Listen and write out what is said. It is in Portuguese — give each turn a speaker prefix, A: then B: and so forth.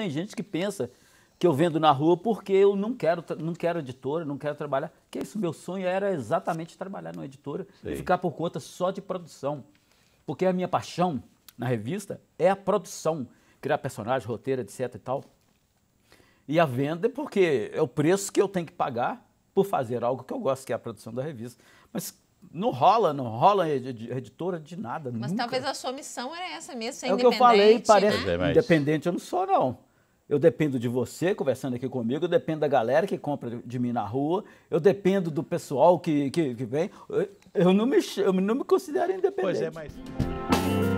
A: tem gente que pensa que eu vendo na rua porque eu não quero, não quero editora, não quero trabalhar. Que isso, meu sonho era exatamente trabalhar numa editora Sim. e ficar por conta só de produção. Porque a minha paixão na revista é a produção, criar personagens, roteiro, etc e tal. E a venda é porque é o preço que eu tenho que pagar por fazer algo que eu gosto, que é a produção da revista. Mas não rola, não rola editora de
B: nada. Mas nunca. talvez a sua missão era essa mesmo, ser é independente. É o que eu falei, parece. Né?
A: Independente eu não sou, não eu dependo de você conversando aqui comigo, eu dependo da galera que compra de mim na rua, eu dependo do pessoal que, que, que vem. Eu não, me, eu não me considero independente. Pois é,
B: mas.